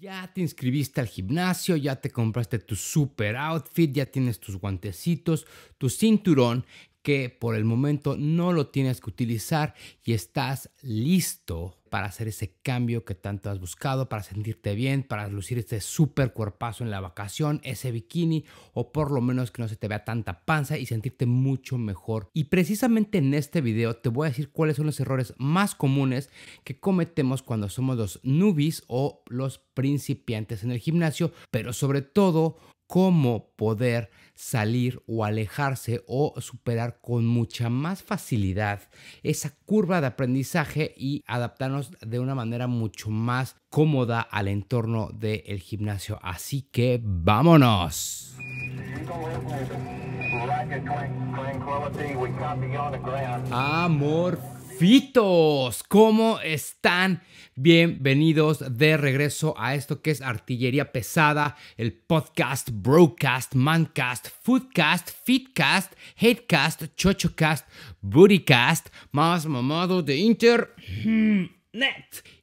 Ya te inscribiste al gimnasio, ya te compraste tu super outfit, ya tienes tus guantecitos, tu cinturón que por el momento no lo tienes que utilizar y estás listo para hacer ese cambio que tanto has buscado, para sentirte bien, para lucir este súper cuerpazo en la vacación, ese bikini o por lo menos que no se te vea tanta panza y sentirte mucho mejor. Y precisamente en este video te voy a decir cuáles son los errores más comunes que cometemos cuando somos los newbies o los principiantes en el gimnasio, pero sobre todo cómo poder salir o alejarse o superar con mucha más facilidad esa curva de aprendizaje y adaptarnos de una manera mucho más cómoda al entorno del gimnasio. Así que vámonos. Amor Fitos, ¿cómo están? Bienvenidos de regreso a esto que es Artillería Pesada, el podcast, broadcast, mancast, foodcast, fitcast, hatecast, chochocast, bootycast, más mamado de internet.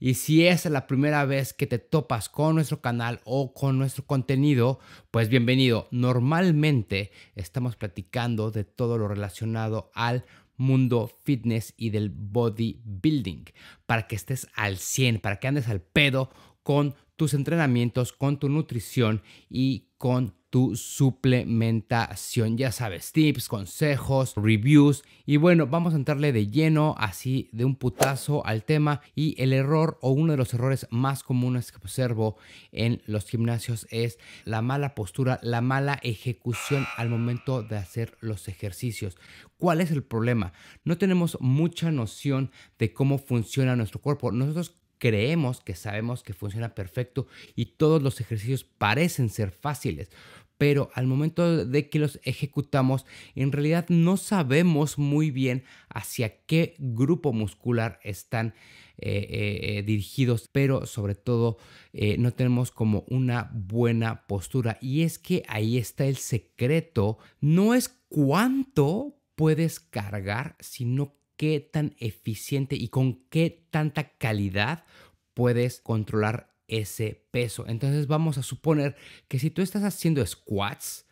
Y si es la primera vez que te topas con nuestro canal o con nuestro contenido, pues bienvenido. Normalmente estamos platicando de todo lo relacionado al mundo fitness y del bodybuilding, para que estés al 100, para que andes al pedo con tus entrenamientos, con tu nutrición y con tu suplementación. Ya sabes, tips, consejos, reviews. Y bueno, vamos a entrarle de lleno, así de un putazo al tema. Y el error o uno de los errores más comunes que observo en los gimnasios es la mala postura, la mala ejecución al momento de hacer los ejercicios. ¿Cuál es el problema? No tenemos mucha noción de cómo funciona nuestro cuerpo. Nosotros creemos que sabemos que funciona perfecto y todos los ejercicios parecen ser fáciles pero al momento de que los ejecutamos, en realidad no sabemos muy bien hacia qué grupo muscular están eh, eh, eh, dirigidos, pero sobre todo no tenemos como una buena postura. Y es que ahí está el secreto, no es cuánto puedes cargar, sino qué tan eficiente y con qué tanta calidad puedes controlar ese peso. Entonces vamos a suponer que si tú estás haciendo squats,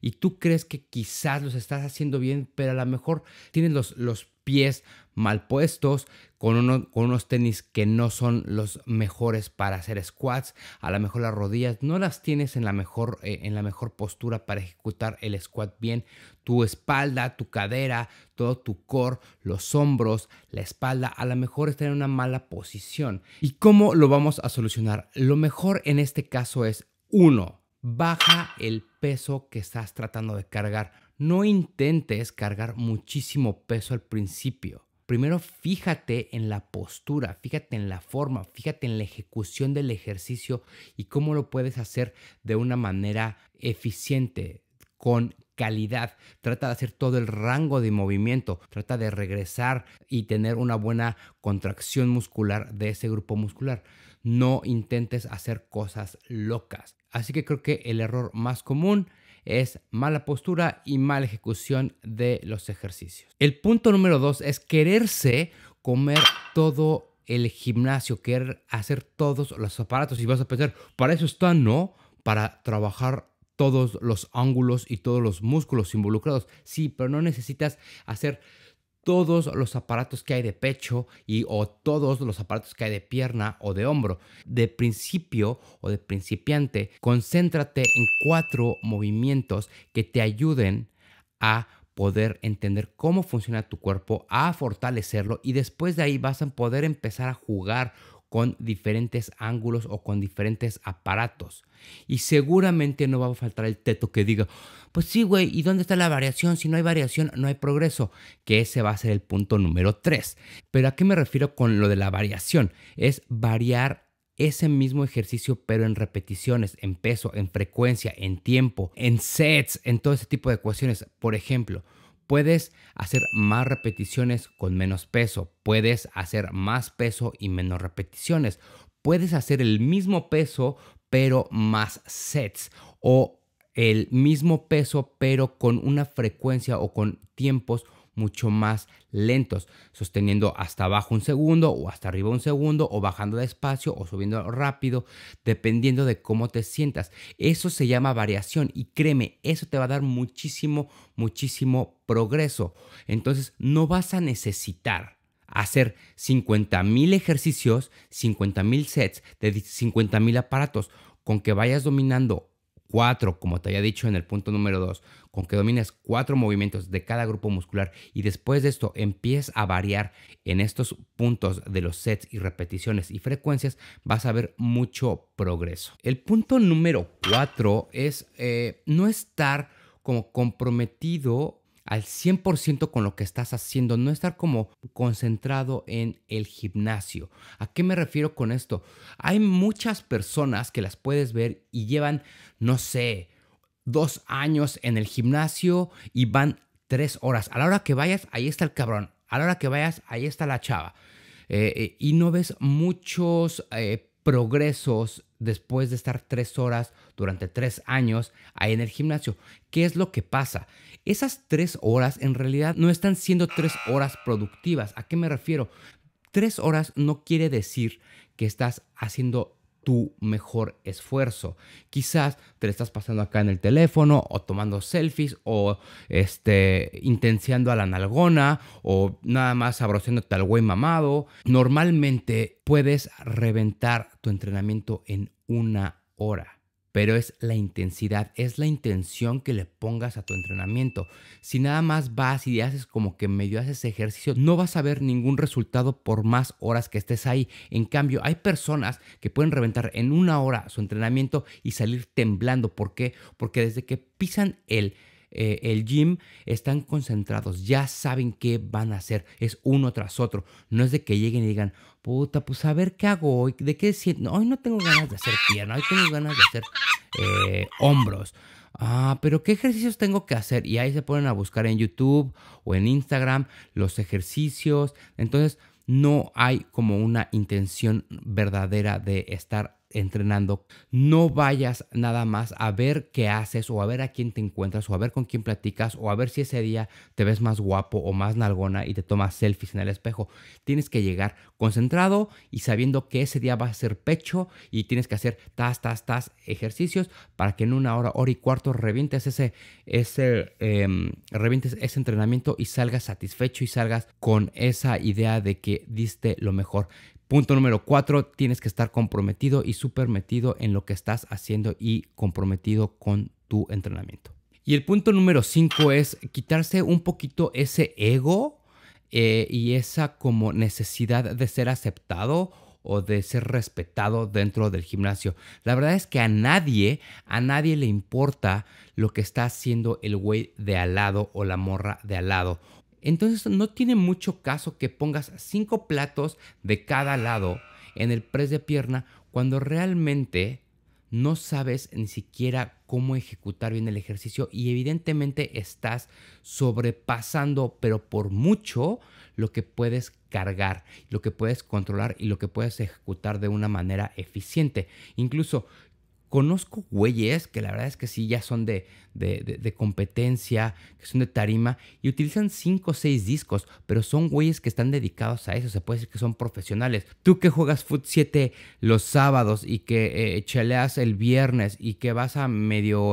y tú crees que quizás los estás haciendo bien, pero a lo mejor tienes los, los pies mal puestos, con, uno, con, unos tenis que no son los mejores para hacer squats, a lo mejor las rodillas no las tienes en la mejor, eh, en la mejor postura para ejecutar el squat bien, tu espalda, tu cadera, todo tu core, los hombros, la espalda, a lo mejor está en una mala posición. ¿Y cómo lo vamos a solucionar? Lo mejor en este caso es uno baja el peso que estás tratando de cargar. No intentes cargar muchísimo peso al principio. Primero fíjate en la postura, fíjate en la forma, fíjate en la ejecución del ejercicio y cómo lo puedes hacer de una manera eficiente, con calidad, trata de hacer todo el rango de movimiento, trata de regresar y tener una buena contracción muscular de ese grupo muscular. No intentes hacer cosas locas. Así que creo que el error más común es mala postura y mala ejecución de los ejercicios. El punto número dos es quererse comer todo el gimnasio, querer hacer todos los aparatos y vas a pensar, para eso está, no, para trabajar todos los ángulos y todos los músculos involucrados. Sí, pero no necesitas hacer todos los aparatos que hay de pecho y o todos los aparatos que hay de pierna o de hombro. De principio o de principiante, concéntrate en cuatro movimientos que te ayuden a poder entender cómo funciona tu cuerpo, a fortalecerlo y después de ahí vas a poder empezar a jugar con diferentes ángulos o con diferentes aparatos. Y seguramente no va a faltar el teto que diga, pues sí, güey, ¿y dónde está la variación? Si no hay variación, no hay progreso, que ese va a ser el punto número 3. Pero ¿a qué me refiero con lo de la variación? Es variar ese mismo ejercicio, pero en repeticiones, en peso, en frecuencia, en tiempo, en sets, en todo ese tipo de ecuaciones. Por ejemplo, Puedes hacer más repeticiones con menos peso, puedes hacer más peso y menos repeticiones, puedes hacer el mismo peso pero más sets o el mismo peso pero con una frecuencia o con tiempos mucho más lentos, sosteniendo hasta abajo un segundo o hasta arriba un segundo o bajando despacio o subiendo rápido, dependiendo de cómo te sientas. Eso se llama variación y créeme, eso te va a dar muchísimo, muchísimo progreso. Entonces no vas a necesitar hacer 50.000 ejercicios, 50.000 sets de 50.000 aparatos, con que vayas dominando cuatro, como te había dicho en el punto número dos, con que domines cuatro movimientos de cada grupo muscular y después de esto empieces a variar en estos puntos de los sets y repeticiones y frecuencias, vas a ver mucho progreso. El punto número cuatro es eh, no estar como comprometido al 100% con lo que estás haciendo, no estar como concentrado en el gimnasio. ¿A qué me refiero con esto? Hay muchas personas que las puedes ver y llevan, no sé, dos años en el gimnasio y van tres horas. A la hora que vayas, ahí está el cabrón. A la hora que vayas, ahí está la chava. Eh, eh, y no ves muchos eh, progresos después de estar tres horas durante tres años ahí en el gimnasio. ¿Qué es lo que pasa? Esas tres horas en realidad no están siendo tres horas productivas. ¿A qué me refiero? Tres horas no quiere decir que estás haciendo tu mejor esfuerzo. Quizás te lo estás pasando acá en el teléfono o tomando selfies o este, intenciando a la nalgona o nada más abrociándote al güey mamado. Normalmente puedes reventar tu entrenamiento en una hora pero es la intensidad, es la intención que le pongas a tu entrenamiento. Si nada más vas y haces como que medio haces ejercicio, no vas a ver ningún resultado por más horas que estés ahí. En cambio, hay personas que pueden reventar en una hora su entrenamiento y salir temblando. ¿Por qué? Porque desde que pisan el eh, el gym, están concentrados, ya saben qué van a hacer, es uno tras otro. No es de que lleguen y digan, puta, pues a ver qué hago hoy, de qué siento. Hoy no tengo ganas de hacer pierna, hoy tengo ganas de hacer eh, hombros. Ah, pero ¿qué ejercicios tengo que hacer? Y ahí se ponen a buscar en YouTube o en Instagram los ejercicios. Entonces, no hay como una intención verdadera de estar entrenando, no vayas nada más a ver qué haces o a ver a quién te encuentras o a ver con quién platicas o a ver si ese día te ves más guapo o más nalgona y te tomas selfies en el espejo. Tienes que llegar concentrado y sabiendo que ese día va a ser pecho y tienes que hacer tas, tas, tas ejercicios para que en una hora, hora y cuarto revientes ese, ese, eh, revientes ese entrenamiento y salgas satisfecho y salgas con esa idea de que diste lo mejor. Punto número cuatro, tienes que estar comprometido y súper metido en lo que estás haciendo y comprometido con tu entrenamiento. Y el punto número cinco es quitarse un poquito ese ego eh, y esa como necesidad de ser aceptado o de ser respetado dentro del gimnasio. La verdad es que a nadie, a nadie le importa lo que está haciendo el güey de al lado o la morra de al lado entonces no tiene mucho caso que pongas cinco platos de cada lado en el press de pierna cuando realmente no sabes ni siquiera cómo ejecutar bien el ejercicio y evidentemente estás sobrepasando, pero por mucho, lo que puedes cargar, lo que puedes controlar y lo que puedes ejecutar de una manera eficiente. Incluso Conozco güeyes que la verdad es que sí, ya son de, de, competencia, que son de tarima y utilizan 5 o 6 discos, pero son güeyes que están dedicados a eso, se puede decir que son profesionales. Tú que juegas Foot 7 los sábados y que chaleas eh, cheleas el viernes y que vas a medio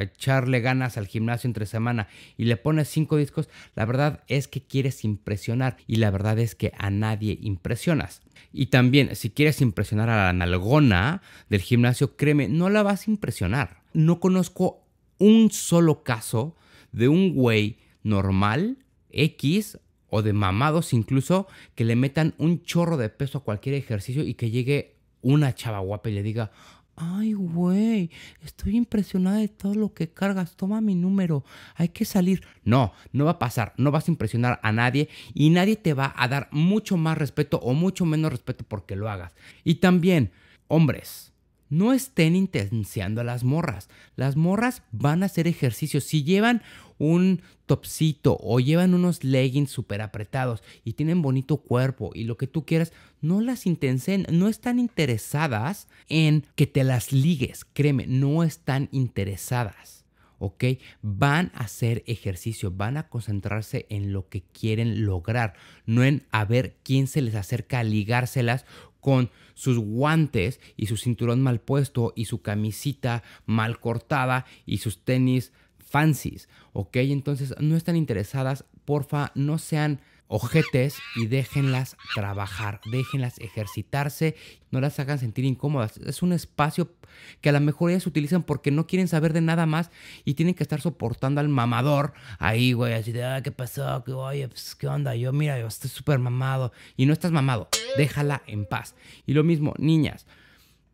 echarle ganas al gimnasio entre semana y le pones 5 discos, la verdad es que quieres impresionar y la verdad es que a nadie impresionas. Y también, si quieres impresionar a la nalgona del gimnasio, créeme, no la vas a impresionar. No conozco un solo caso de un güey normal, X, o de mamados incluso, que le metan un chorro de peso a cualquier ejercicio y que llegue una chava guapa y le diga, Ay, güey, estoy impresionada de todo lo que cargas. Toma mi número. Hay que salir. No, no va a pasar. No vas a impresionar a nadie y nadie te va a dar mucho más respeto o mucho menos respeto porque lo hagas. Y también, hombres, no estén intensiando a las morras. Las morras van a hacer ejercicio. Si llevan un topsito o llevan unos leggings súper apretados y tienen bonito cuerpo y lo que tú quieras, no las intensen. No están interesadas en que te las ligues. Créeme, no están interesadas. ¿ok? Van a hacer ejercicio, van a concentrarse en lo que quieren lograr, no en a ver quién se les acerca a ligárselas con sus guantes y su cinturón mal puesto y su camisita mal cortada y sus tenis fancies, ¿ok? Entonces no están interesadas, porfa, no sean ojetes y déjenlas trabajar, déjenlas ejercitarse, no las hagan sentir incómodas. Es un espacio que a lo mejor ellas utilizan porque no quieren saber de nada más y tienen que estar soportando al mamador ahí, güey, así de, ah, ¿qué pasó? ¿Qué, oye, pues, ¿qué onda? Yo, mira, yo estoy súper mamado y no estás mamado, déjala en paz. Y lo mismo, niñas,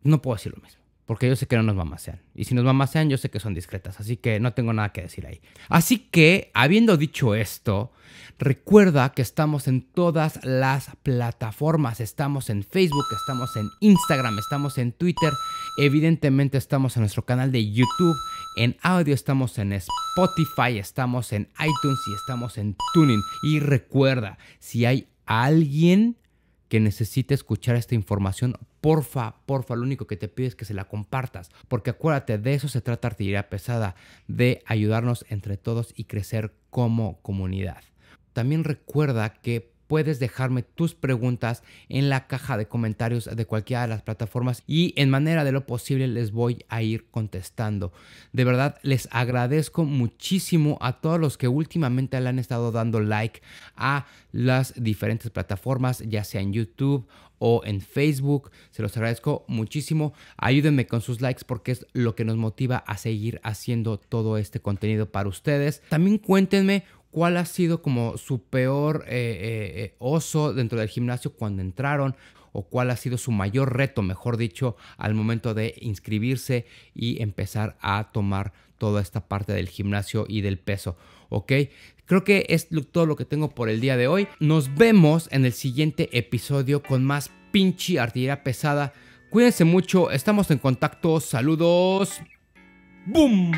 no puedo decir lo mismo porque yo sé que no nos mamasean. Y si nos mamasean, yo sé que son discretas, así que no tengo nada que decir ahí. Así que, habiendo dicho esto, recuerda que estamos en todas las plataformas. Estamos en Facebook, estamos en Instagram, estamos en Twitter, evidentemente estamos en nuestro canal de YouTube, en audio estamos en Spotify, estamos en iTunes y estamos en Tuning. Y recuerda, si hay alguien que necesite escuchar esta información, porfa, porfa, lo único que te pido es que se la compartas, porque acuérdate, de eso se trata Artillería Pesada, de ayudarnos entre todos y crecer como comunidad. También recuerda que puedes dejarme tus preguntas en la caja de comentarios de cualquiera de las plataformas y en manera de lo posible les voy a ir contestando. De verdad, les agradezco muchísimo a todos los que últimamente le han estado dando like a las diferentes plataformas, ya sea en YouTube o en Facebook. Se los agradezco muchísimo. Ayúdenme con sus likes porque es lo que nos motiva a seguir haciendo todo este contenido para ustedes. También cuéntenme cuál ha sido como su peor eh, eh, eh, oso dentro del gimnasio cuando entraron o cuál ha sido su mayor reto, mejor dicho, al momento de inscribirse y empezar a tomar toda esta parte del gimnasio y del peso, ¿ok? Creo que es todo lo que tengo por el día de hoy. Nos vemos en el siguiente episodio con más pinche artillería pesada. Cuídense mucho, estamos en contacto, saludos. ¡Boom!